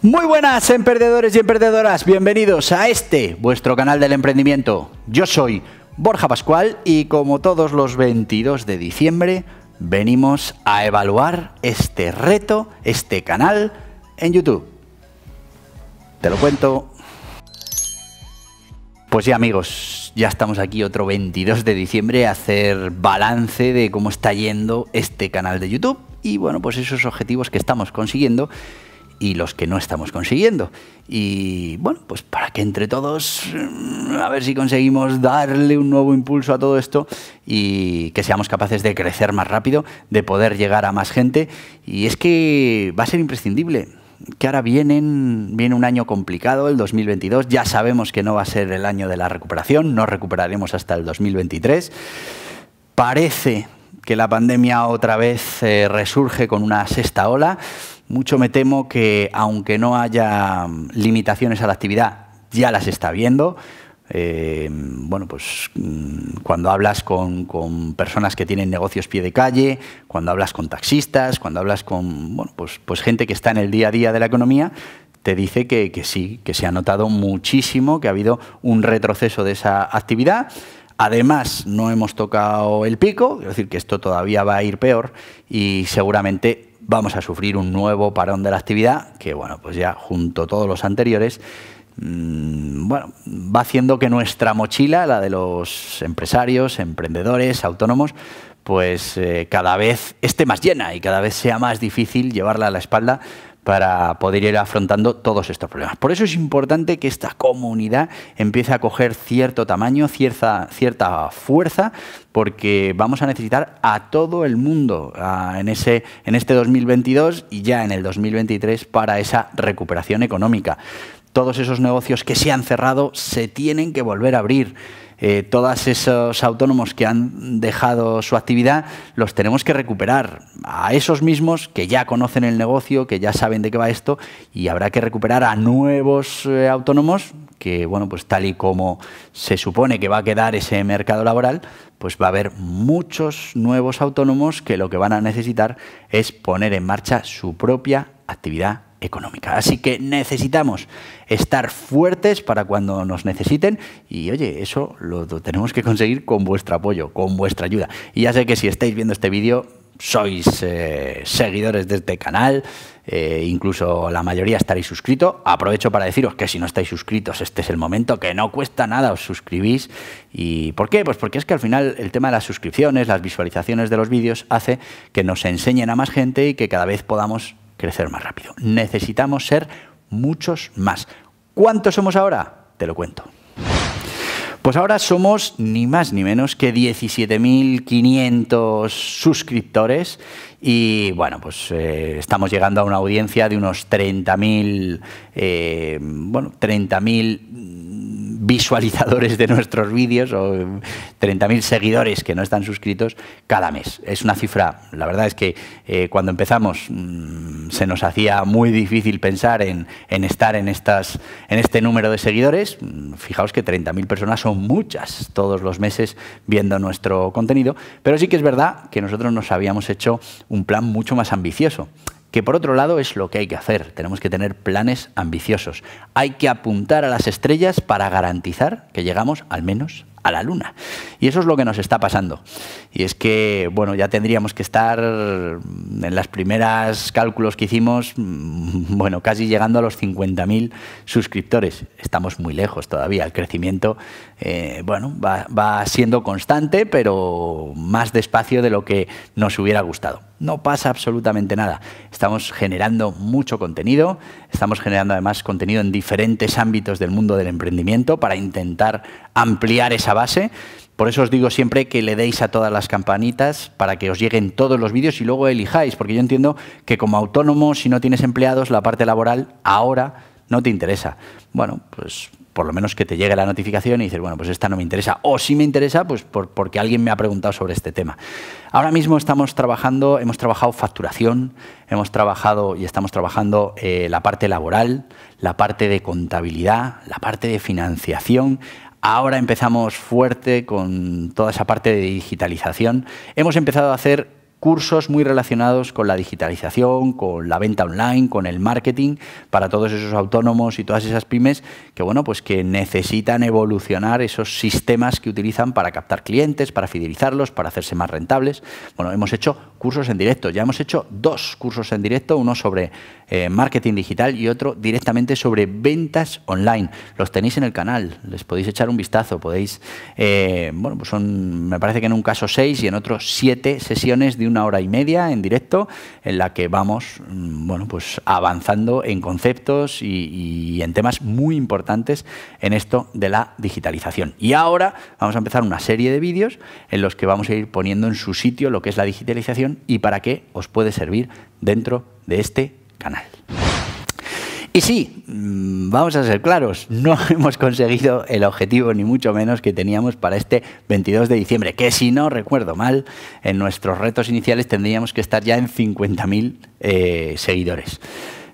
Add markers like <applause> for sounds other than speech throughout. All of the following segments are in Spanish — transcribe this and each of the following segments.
Muy buenas emprendedores y emprendedoras, bienvenidos a este, vuestro canal del emprendimiento. Yo soy Borja Pascual y como todos los 22 de diciembre, venimos a evaluar este reto, este canal en YouTube. Te lo cuento. Pues ya amigos, ya estamos aquí otro 22 de diciembre a hacer balance de cómo está yendo este canal de YouTube y bueno, pues esos objetivos que estamos consiguiendo y los que no estamos consiguiendo. Y bueno, pues para que entre todos, mm, a ver si conseguimos darle un nuevo impulso a todo esto y que seamos capaces de crecer más rápido, de poder llegar a más gente. Y es que va a ser imprescindible que ahora vienen, viene un año complicado, el 2022. Ya sabemos que no va a ser el año de la recuperación, no recuperaremos hasta el 2023. Parece que la pandemia otra vez eh, resurge con una sexta ola. Mucho me temo que, aunque no haya mm, limitaciones a la actividad, ya las está viendo. Eh, bueno, pues mm, cuando hablas con, personas que tienen negocios pie de calle, cuando hablas con taxistas, cuando hablas con pues, pues, gente que está en el día a día de la economía, te dice que, que sí, que se ha notado muchísimo, que ha habido un retroceso de esa actividad. Además, no hemos tocado el pico, es decir, que esto todavía va a ir peor y seguramente vamos a sufrir un nuevo parón de la actividad, que bueno, pues ya junto a todos los anteriores, mm, bueno, va haciendo que nuestra mochila, la de los empresarios, emprendedores, autónomos, pues eh, cada vez esté más llena y cada vez sea más difícil llevarla a la espalda para poder ir afrontando todos estos problemas. Por eso es importante que esta comunidad empiece a coger cierto tamaño, cierta, cierta fuerza, porque vamos a necesitar a todo el mundo en, ese, en este 2022 y ya en el 2023 para esa recuperación económica. Todos esos negocios que se han cerrado se tienen que volver a abrir. Eh, todos esos autónomos que han dejado su actividad, los tenemos que recuperar a esos mismos que ya conocen el negocio, que ya saben de qué va esto, y habrá que recuperar a nuevos eh, autónomos que, bueno, pues tal y como se supone que va a quedar ese mercado laboral, pues va a haber muchos nuevos autónomos que lo que van a necesitar es poner en marcha su propia actividad económica. Así que necesitamos estar fuertes para cuando nos necesiten y oye, eso lo, tenemos que conseguir con vuestro apoyo, con vuestra ayuda. Y ya sé que si estáis viendo este vídeo, sois eh, seguidores de este canal, eh, incluso la mayoría estaréis suscrito. Aprovecho para deciros que si no estáis suscritos, este es el momento, que no cuesta nada, os suscribís. ¿Y por qué? Pues porque es que al final el tema de las suscripciones, las visualizaciones de los vídeos, hace que nos enseñen a más gente y que cada vez podamos crecer más rápido. Necesitamos ser muchos más. ¿Cuántos somos ahora? Te lo cuento. Pues ahora somos ni más ni menos que 17.500 suscriptores y bueno, pues eh, estamos llegando a una audiencia de unos 30.000 eh, bueno, 30.000 visualizadores de nuestros vídeos o 30.000 seguidores que no están suscritos cada mes. Es una cifra, la verdad es que eh, cuando empezamos mm, se nos hacía muy difícil pensar en, en, estar en, estas, en este número de seguidores. Mm, fijaos que 30.000 personas son muchas todos los meses viendo nuestro contenido, pero sí que es verdad que nosotros nos habíamos hecho un plan mucho más ambicioso que por otro lado es lo que hay que hacer. Tenemos que tener planes ambiciosos. Hay que apuntar a las estrellas para garantizar que llegamos al menos a la luna. Y eso es lo que nos está pasando. Y es que, bueno, ya tendríamos que estar en las primeras cálculos que hicimos, mm, <laughs> bueno, casi llegando a los 50.000 suscriptores. Estamos muy lejos todavía. El crecimiento, eh, bueno, va, va siendo constante, pero más despacio de lo que nos hubiera gustado. No pasa absolutamente nada. Estamos generando mucho contenido, estamos generando además contenido en diferentes ámbitos del mundo del emprendimiento para intentar ampliar esa base. Por eso os digo siempre que le deis a todas las campanitas para que os lleguen todos los vídeos y luego elijáis, porque yo entiendo que como autónomo, si no tienes empleados, la parte laboral ahora no te interesa. Bueno, pues por lo menos que te llegue la notificación y dices, bueno, pues esta no me interesa. O si me interesa, pues porque alguien me ha preguntado sobre este tema. Ahora mismo estamos trabajando, hemos trabajado facturación, hemos trabajado y estamos trabajando eh, la parte laboral, la parte de contabilidad, la parte de financiación. Ahora empezamos fuerte con toda esa parte de digitalización. Hemos empezado a hacer cursos muy relacionados con la digitalización, con la venta online, con el marketing, para todos esos autónomos y todas esas pymes que, bueno, pues que necesitan evolucionar esos sistemas que utilizan para captar clientes, para fidelizarlos, para hacerse más rentables. Bueno, hemos hecho cursos en directo, ya hemos hecho dos cursos en directo, uno sobre eh, marketing digital y otro directamente sobre ventas online. Los tenéis en el canal, les podéis echar un vistazo, podéis, eh, bueno, pues son, me parece que en un caso seis y en otros siete sesiones de una hora y media en directo en la que vamos mm, bueno, pues avanzando en conceptos y, y en temas muy importantes en esto de la digitalización. Y ahora vamos a empezar una serie de vídeos en los que vamos a ir poniendo en su sitio lo que es la digitalización y para qué os puede servir dentro de este canal. Y sí, mm, vamos a ser claros, <laughs> no hemos conseguido el objetivo ni mucho menos que teníamos para este 22 de diciembre, que si no recuerdo mal, en nuestros retos iniciales tendríamos que estar ya en 50.000 eh, seguidores.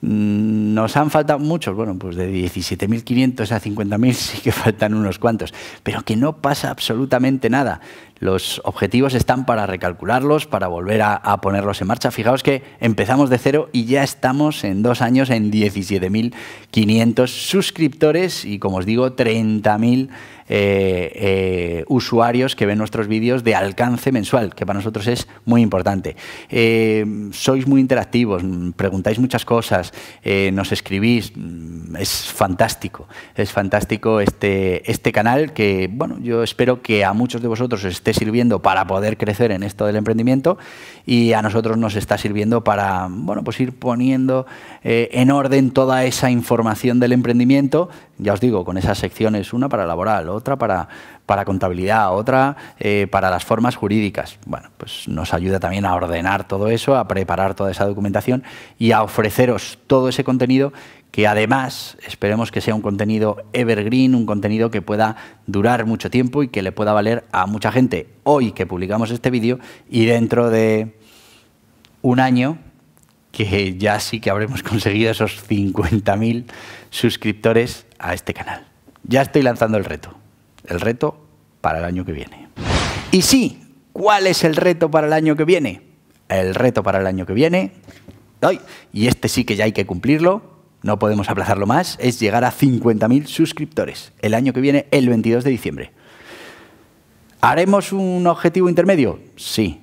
Mm, nos han faltado muchos, bueno, pues de 17.500 a 50.000 <laughs> sí que faltan unos cuantos, pero que no pasa absolutamente nada. Los objetivos están para recalcularlos, para volver a, ponerlos en marcha. Fijaos que empezamos de cero y ya estamos en dos años en 17.500 suscriptores y, como os digo, 30.000 eh, eh, usuarios que ven nuestros vídeos de alcance mensual, que para nosotros es muy importante. Eh, sois muy interactivos, preguntáis muchas cosas, nos escribís, mm, es fantástico, es fantástico este, este canal que, bueno, yo espero que a muchos de vosotros esté sirviendo para poder crecer en esto del emprendimiento y a nosotros nos está sirviendo para bueno, pues ir poniendo eh, en orden toda esa información del emprendimiento, ya os digo, con esas secciones, una para laboral, otra para, para contabilidad, otra eh, para las formas jurídicas. Bueno, pues nos ayuda también a ordenar todo eso, a preparar toda esa documentación y a ofreceros todo ese contenido que además esperemos que sea un contenido evergreen, un contenido que pueda durar mucho tiempo y que le pueda valer a mucha gente hoy que publicamos este vídeo y dentro de un año que ya sí que habremos <laughs> conseguido esos 50.000 suscriptores a este canal. Ya estoy lanzando el reto, el reto para el año que viene. Y sí, ¿cuál es el reto para el año que viene? El reto para el año que viene, y este sí que ya hay que cumplirlo, no podemos aplazarlo más, es llegar a 50.000 suscriptores el año que viene, el 22 de diciembre. ¿Haremos un objetivo intermedio? Sí,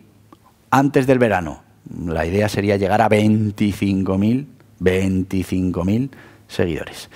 antes del verano. La idea sería llegar a 25.000, 25.000 seguidores.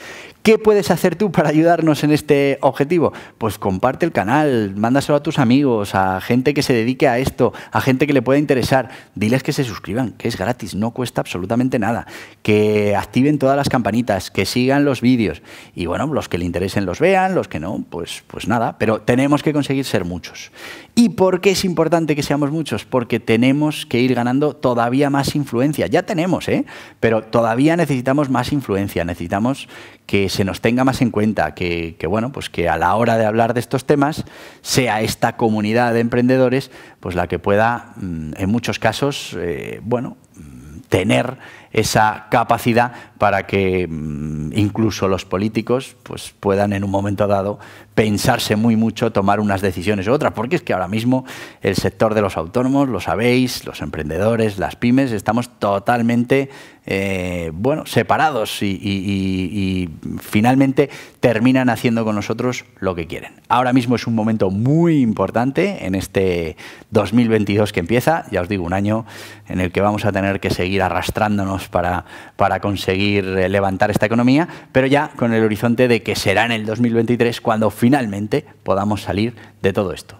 ¿Qué puedes hacer tú para ayudarnos en este objetivo? Pues comparte el canal, mándaselo a tus amigos, a gente que se dedique a esto, a gente que le pueda interesar. Diles que se suscriban, que es gratis, no cuesta absolutamente nada. Que activen todas las campanitas, que sigan los vídeos. Y bueno, los que le interesen los vean, los que no, pues, pues nada. Pero tenemos que conseguir ser muchos. ¿Y por qué es importante que seamos muchos? Porque tenemos que ir ganando todavía más influencia. Ya tenemos, ¿eh? Pero todavía necesitamos más influencia. Necesitamos que se nos tenga más en cuenta, que, bueno, pues que a la hora de hablar de estos temas sea esta comunidad de emprendedores pues la que pueda, mm, en muchos casos, eh, bueno, mm, tener esa capacidad para que mm, incluso los políticos pues, puedan en un momento dado pensarse muy mucho, tomar unas decisiones u otras, porque es que ahora mismo el sector de los autónomos, lo sabéis, los emprendedores, las pymes, estamos totalmente eh, bueno, separados y, finalmente terminan haciendo con nosotros lo que quieren. Ahora mismo es un momento muy importante en este 2022 que empieza, ya os digo, un año en el que vamos a tener que seguir arrastrándonos para, para conseguir eh, levantar esta economía, pero ya con el horizonte de que será en el 2023 cuando finalmente podamos salir de todo esto,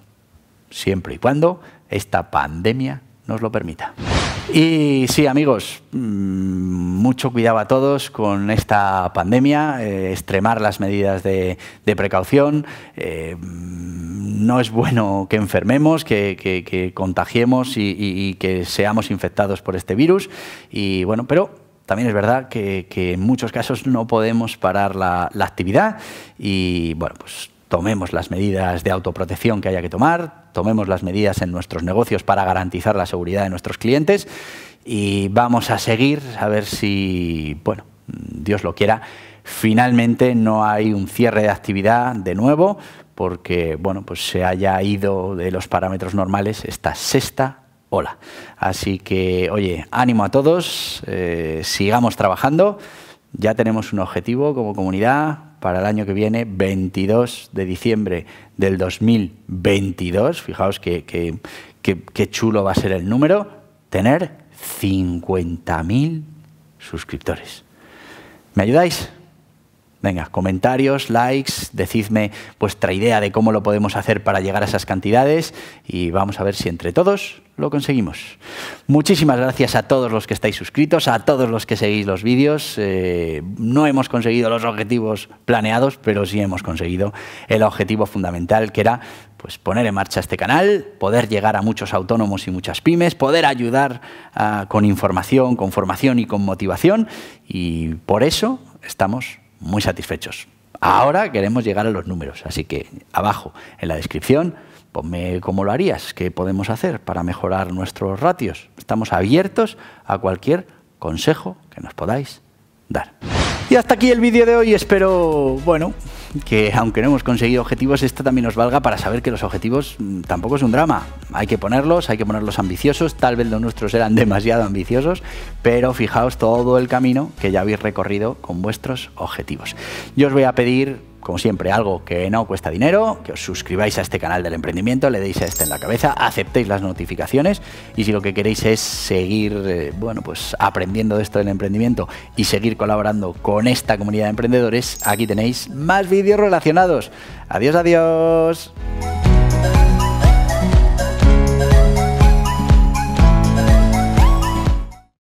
siempre y cuando esta pandemia nos lo permita. Y sí, amigos, mm, mucho cuidado a todos con esta pandemia, eh, extremar las medidas de, precaución. Eh, mm, no es bueno que enfermemos, que, contagiemos y, que seamos infectados por este virus. Y bueno, pero también es verdad que, en muchos casos no podemos parar la, la actividad y bueno, pues tomemos las medidas de autoprotección que haya que tomar, tomemos las medidas en nuestros negocios para garantizar la seguridad de nuestros clientes y vamos a seguir a ver si, bueno, Dios lo quiera, finalmente no hay un cierre de actividad de nuevo porque, bueno, pues se haya ido de los parámetros normales esta sexta ola. Así que, oye, ánimo a todos, eh, sigamos trabajando, ya tenemos un objetivo como comunidad, para el año que viene, 22 de diciembre del 2022. Fijaos qué que, chulo va a ser el número, tener 50.000 suscriptores. ¿Me ayudáis? Venga, comentarios, likes, decidme vuestra idea de cómo lo podemos hacer para llegar a esas cantidades y vamos a ver si entre todos lo conseguimos. Muchísimas gracias a todos los que estáis suscritos, a todos los que seguís los vídeos. Eh, no hemos conseguido los objetivos planeados, pero sí hemos conseguido el objetivo fundamental que era pues, poner en marcha este canal, poder llegar a muchos autónomos y muchas pymes, poder ayudar ah, con información, con formación y con motivación y por eso estamos muy satisfechos. Ahora queremos llegar a los números, así que abajo en la descripción ponme cómo lo harías, qué podemos hacer para mejorar nuestros ratios. Estamos abiertos a cualquier consejo que nos podáis dar. Y hasta aquí el vídeo de hoy, espero, bueno, que aunque no hemos conseguido objetivos, esto también nos valga para saber que los objetivos mm, tampoco es un drama. Hay que ponerlos, hay que ponerlos ambiciosos, tal vez los nuestros eran <laughs> demasiado ambiciosos, pero fijaos todo el camino que ya habéis recorrido con vuestros objetivos. Yo os voy a pedir como siempre, algo que no cuesta dinero, que os suscribáis a este canal del emprendimiento, le deis a este en la cabeza, aceptéis las notificaciones y si lo que queréis es seguir, eh, bueno, pues aprendiendo de esto del emprendimiento y seguir colaborando con esta comunidad de emprendedores, aquí tenéis más vídeos relacionados. Adiós, adiós.